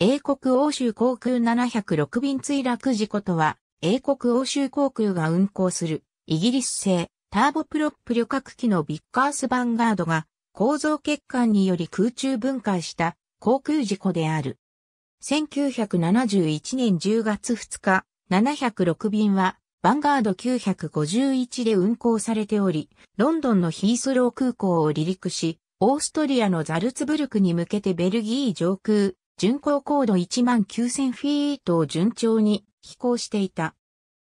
英国欧州航空706便墜落事故とは、英国欧州航空が運航するイギリス製ターボプロップ旅客機のビッカースヴァンガードが構造欠陥により空中分解した航空事故である。1971年10月2日、706便はヴァンガード951で運航されており、ロンドンのヒースロー空港を離陸し、オーストリアのザルツブルクに向けてベルギー上空、巡航高度1万9000フィートを順調に飛行していた。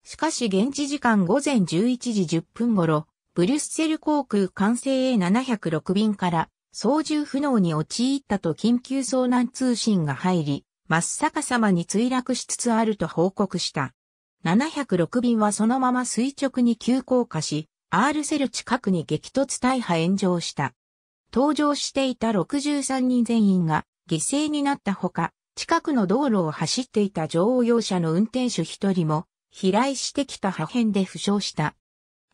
しかし現地時間午前11時10分頃、ブリュッセル航空管制 A706 便から操縦不能に陥ったと緊急遭難通信が入り、真っ逆さまに墜落しつつあると報告した。706便はそのまま垂直に急降下し、R セル近くに激突大破炎上した。搭乗していた63人全員が犠牲になったほか、近くの道路を走っていた乗用車の運転手一人も、飛来してきた破片で負傷した。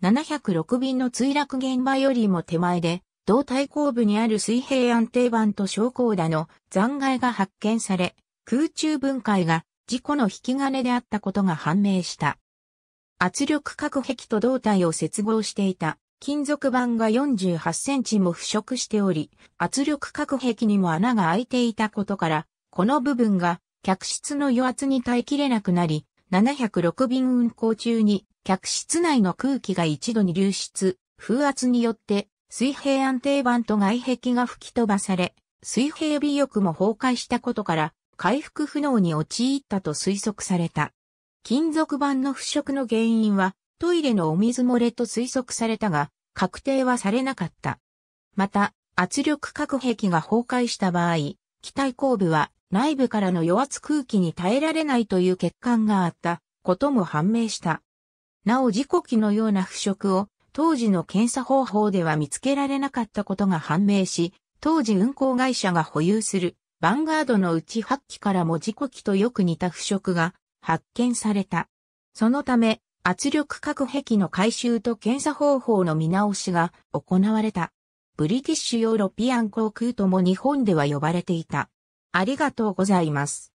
706便の墜落現場よりも手前で、胴体後部にある水平安定板と昇降打の残骸が発見され、空中分解が事故の引き金であったことが判明した。圧力隔壁と胴体を接合していた金属板が48センチも腐食しており、圧力隔壁にも穴が開いていたことから、この部分が客室の余圧に耐えきれなくなり、706便運行中に客室内の空気が一度に流出、風圧によって水平安定板と外壁が吹き飛ばされ、水平尾翼も崩壊したことから、回復不能に陥ったと推測された。金属板の腐食の原因は、トイレのお水漏れと推測されたが、確定はされなかった。また、圧力隔壁が崩壊した場合、機体後部は内部からの余圧空気に耐えられないという欠陥があったことも判明した。なお事故機のような腐食を当時の検査方法では見つけられなかったことが判明し、当時運航会社が保有するバンガードのうち8機からも事故機とよく似た腐食が発見された。そのため、圧力核壁の回収と検査方法の見直しが行われた。ブリティッシュヨーロピアン航空とも日本では呼ばれていた。ありがとうございます。